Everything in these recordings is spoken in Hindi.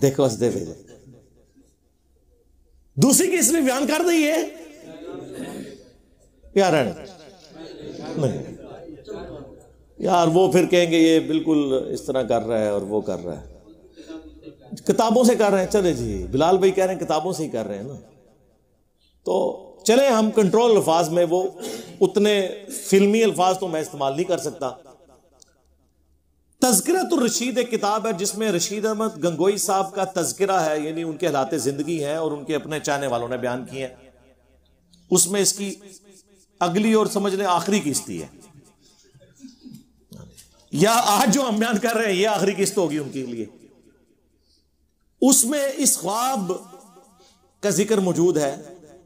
देखो हंसते भेजे दूसरी की में बयान कर दी है यार नहीं यार वो फिर कहेंगे ये बिल्कुल इस तरह कर रहा है और वो कर रहा है किताबों से कर रहे हैं चले जी बिलाल भाई कह रहे हैं किताबों से ही कर रहे हैं ना तो चले हम कंट्रोल अल्फाज में वो उतने फिल्मी अल्फाज तो मैं इस्तेमाल नहीं कर सकता तस्करा तो रशीद एक किताब है जिसमें रशीद अहमद गंगोई साहब का तस्करा है यानी उनके हालात ज़िंदगी हैं और उनके अपने चाहने वालों ने बयान किए हैं उसमें इसकी अगली और समझ लें आखिरी किस्ती है या आज जो हम बयान कर रहे हैं यह आखिरी किस्त होगी उनके लिए उसमें इस ख्वाब का जिक्र मौजूद है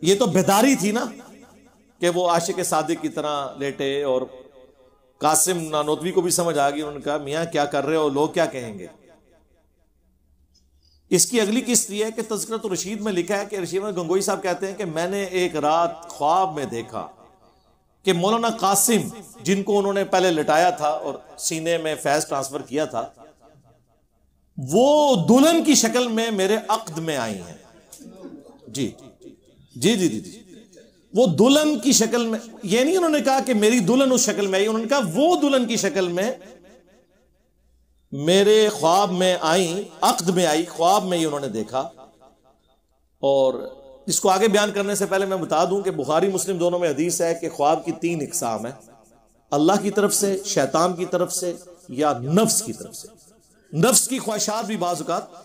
ये तो बेदारी थी ना कि वो आशिक सादिक की तरह लेटे और कासिम नानोतवी को भी समझ आ गई उन्होंने कहा मियाँ क्या कर रहे हो लोग क्या कहेंगे इसकी अगली किस्त यह है कि तस्करत रशीद में लिखा है कि रशीद गंगोई साहब कहते हैं कि मैंने एक रात ख्वाब में देखा कि मौलाना कासिम जिनको उन्होंने पहले लिटाया था और सीने में फैज ट्रांसफर किया था वो दुल्हन की शक्ल में मेरे अक्द में आई हैं जी जी जी जी जी वो दुल्हन की शक्ल में ये नहीं उन्होंने कहा कि मेरी दुल्हन उस शक्ल में आई उन्होंने कहा वो दुल्हन की शक्ल में मेरे ख्वाब में आई अक्द में आई ख्वाब में ही उन्होंने देखा और इसको आगे बयान करने से पहले मैं बता दूं कि बुखारी मुस्लिम दोनों में हदीस है कि ख्वाब की तीन इकसाम है अल्लाह की तरफ से शैतान की तरफ से या नफ्स की तरफ से नफ्स की ख्वाहिशात भी बाजुकात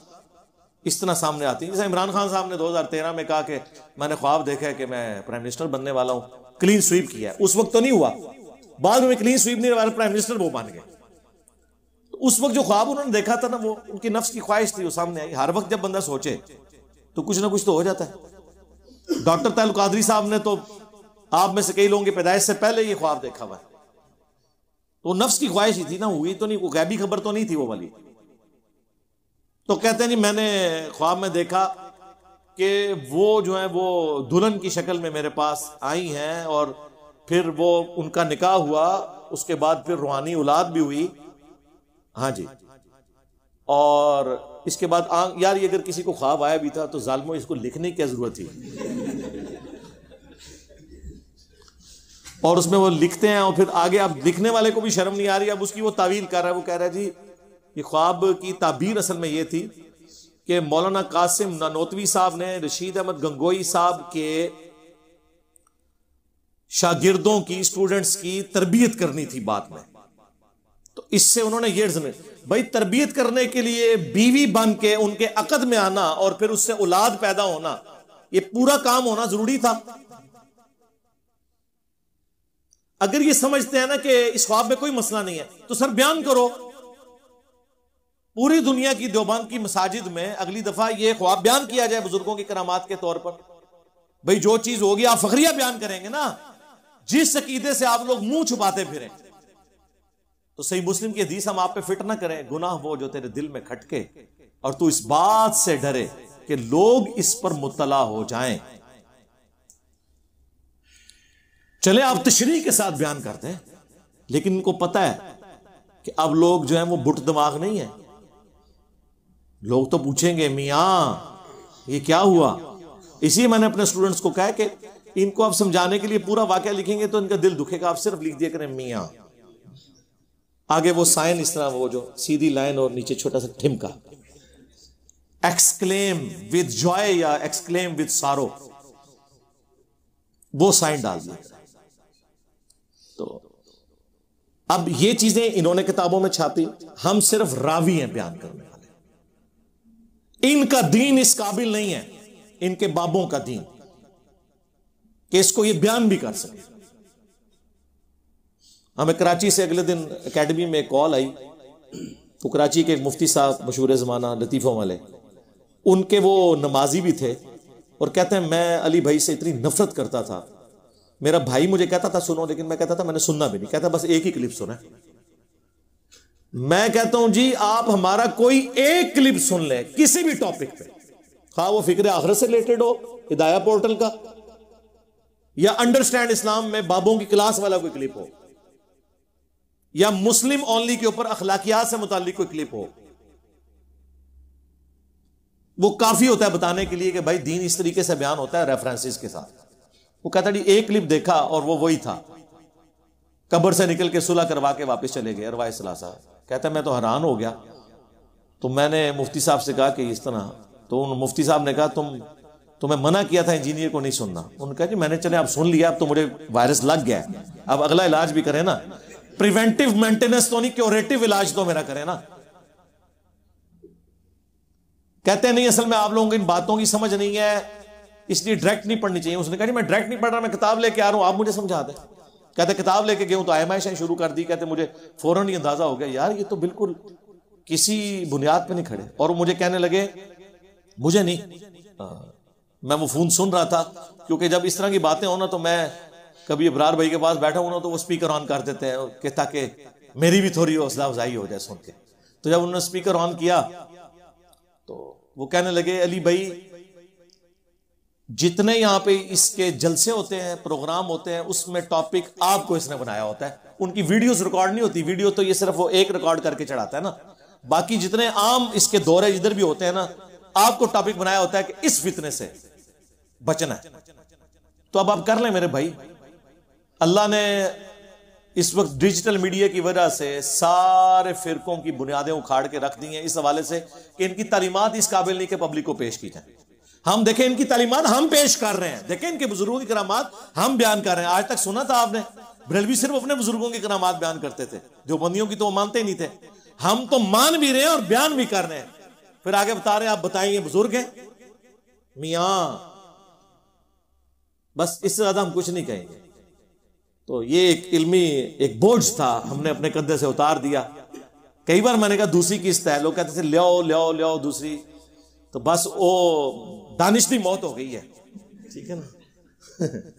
इस तरह सामने आती है जैसे इमरान खान साहब ने 2013 में कहा कि मैंने ख्वाब देखा है कि मैं प्राइम मिनिस्टर बनने वाला हूं क्लीन स्वीप किया उस वक्त तो नहीं हुआ बाद में क्लीन स्वीप नहीं वाला प्राइम मिनिस्टर वो बन गए तो उस वक्त जो ख्वाब उन्होंने देखा था ना वो उनकी नफ्स की ख्वाहिश थी वो सामने आई हर वक्त जब बंदा सोचे तो कुछ ना कुछ तो हो जाता है डॉक्टर तैल कादरी साहब ने तो आप में से कई लोगों की पैदाइश से पहले ये ख्वाब देखा हुआ तो नफ्स की ख्वाहिश ही थी ना हुई तो नहीं वो गैबी खबर तो नहीं थी वो वाली तो कहते हैं जी मैंने ख्वाब में देखा कि वो जो है वो दुल्हन की शक्ल में मेरे पास आई हैं और फिर वो उनका निकाह हुआ उसके बाद फिर रूहानी औलाद भी हुई हाँ जी और इसके बाद आ, यार ये अगर किसी को ख्वाब आया भी था तो जालमो इसको लिखने की क्या जरूरत थी और उसमें वो लिखते हैं और फिर आगे आप लिखने वाले को भी शर्म नहीं आ रही अब उसकी वो तावील कर रहा है वो कह रहा है जी ये ख्वाब की ताबीर असल में ये थी कि मौलाना कासिम नानोतवी साहब ने रशीद अहमद गंगोई साहब के शागिर्दों की स्टूडेंट्स की तरबियत करनी थी बात में तो इससे उन्होंने ये भाई तरबियत करने के लिए बीवी बन के उनके अकद में आना और फिर उससे औलाद पैदा होना ये पूरा काम होना जरूरी था अगर ये समझते हैं ना कि इस ख्वाब में कोई मसला नहीं है तो सर बयान करो पूरी दुनिया की देवबंद की मसाजिद में अगली दफा ये ख्वाब बयान किया जाए बुजुर्गों की करामात के तौर पर भाई जो चीज होगी आप फखरिया बयान करेंगे ना जिस अकीदे से आप लोग मुंह छुपाते फिरें तो सही मुस्लिम की हदीस हम आप पे फिट ना करें गुनाह वो जो तेरे दिल में खटके और तू इस बात से डरे कि लोग इस पर मुतला हो जाएं चले आप तशरी के साथ बयान करते हैं लेकिन इनको पता है कि अब लोग जो है वो बुट दिमाग नहीं है लोग तो पूछेंगे मियाँ ये क्या हुआ इसी मैंने अपने स्टूडेंट्स को कहा कि इनको आप समझाने के लिए पूरा वाक्य लिखेंगे तो इनका दिल दुखेगा आप सिर्फ लिख दिया करें मियाँ आगे वो साइन इस तरह वो जो सीधी लाइन और नीचे छोटा सा ठिमका एक्सक्लेम विद जॉय या एक्सक्लेम विद सारो वो साइन डाल दिया तो अब ये चीजें इन्होंने किताबों में छापी हम सिर्फ रावी हैं बयान करने इनका दीन इस काबिल नहीं है इनके बाबों का दीन कि इसको ये बयान भी कर सके हमें कराची से अगले दिन एकेडमी में कॉल आई तो कराची के एक मुफ्ती साहब मशहूर ज़माना लतीफ़ों वाले उनके वो नमाजी भी थे और कहते हैं मैं अली भाई से इतनी नफरत करता था मेरा भाई मुझे कहता था सुनो लेकिन मैं कहता था मैंने सुनना भी नहीं कहता बस एक ही क्लिप सुना है मैं कहता हूं जी आप हमारा कोई एक क्लिप सुन ले किसी भी टॉपिक पे खा वो फिक्र आखिर से रिलेटेड हो हिदाया पोर्टल का या अंडरस्टैंड इस्लाम में बाबों की क्लास वाला कोई क्लिप हो या मुस्लिम ओनली के ऊपर अखलाकियात से मुतालिक कोई क्लिप हो वो काफी होता है बताने के लिए कि भाई दीन इस तरीके से बयान होता है रेफरेंसेस के साथ वो कहता जी एक क्लिप देखा और वो वही था कब्र से निकल के सुलह करवा के वापस चले गए अरवाए सलासा कहता मैं तो हैरान हो गया तो मैंने मुफ्ती साहब से कहा कि इस तरह तो उन मुफ्ती साहब ने कहा तुम तुम्हें मना किया था इंजीनियर को नहीं सुनना उन्होंने कहा जी मैंने चले आप सुन लिया अब तो मुझे वायरस लग गया अब अगला इलाज भी करें ना प्रिवेंटिव मेंटेनेंस तो नहीं क्योरेटिव इलाज तो मेरा करें ना कहते नहीं असल में आप लोगों को इन बातों की समझ नहीं है इसलिए डायरेक्ट नहीं पढ़नी चाहिए उसने कहा मैं डायरेक्ट नहीं पढ़ रहा मैं किताब लेके आ रहा हूं आप मुझे समझा दें कहते किताब लेके गए तो एम शुरू कर दी कहते मुझे फौरन ही अंदाजा हो गया यार ये तो बिल्कुल किसी बुनियाद पे नहीं खड़े और मुझे कहने लगे मुझे नहीं आ, मैं फोन सुन रहा था क्योंकि जब इस तरह की बातें हो ना तो मैं कभी इब्रार भाई के पास बैठा हूं ना तो वो स्पीकर ऑन कर देते हैं कि ताकि मेरी भी थोड़ी हौसला अफजाई हो जाए सुन के तो जब उन्होंने स्पीकर ऑन किया तो वो कहने लगे अली भाई जितने यहां पे इसके जलसे होते हैं प्रोग्राम होते हैं उसमें टॉपिक आपको इसने बनाया होता है उनकी वीडियोस रिकॉर्ड नहीं होती वीडियो तो ये सिर्फ वो एक रिकॉर्ड करके चढ़ाता है ना बाकी जितने आम इसके दौरे इधर भी होते हैं ना आपको टॉपिक बनाया होता है कि इस फितने से बचना है तो अब आप कर लें मेरे भाई अल्लाह ने इस वक्त डिजिटल मीडिया की वजह से सारे फिरकों की बुनियादें उखाड़ के रख दी हैं इस हवाले से कि इनकी तालीमत इस काबिल नहीं के पब्लिक को पेश की जाए हम देखें इनकी तालीमत हम पेश कर रहे हैं देखें इनके बुजुर्गों की करामात हम बयान कर रहे हैं आज तक सुना था आपने ब्रेलवी सिर्फ अपने बुजुर्गों की करामात बयान करते थे देवबंदियों की तो वो मानते नहीं थे हम तो मान भी रहे हैं और बयान भी कर रहे हैं फिर आगे बता रहे हैं आप बताएंगे बुजुर्ग हैं मिया बस इससे ज्यादा हम कुछ नहीं कहेंगे तो ये एक इल्मी एक बोझ था हमने अपने कंधे से उतार दिया कई बार मैंने कहा दूसरी की लोग कहते थे लियाओ लियाओ लियाओ दूसरी तो बस वो दानिश की मौत हो गई है ठीक है ना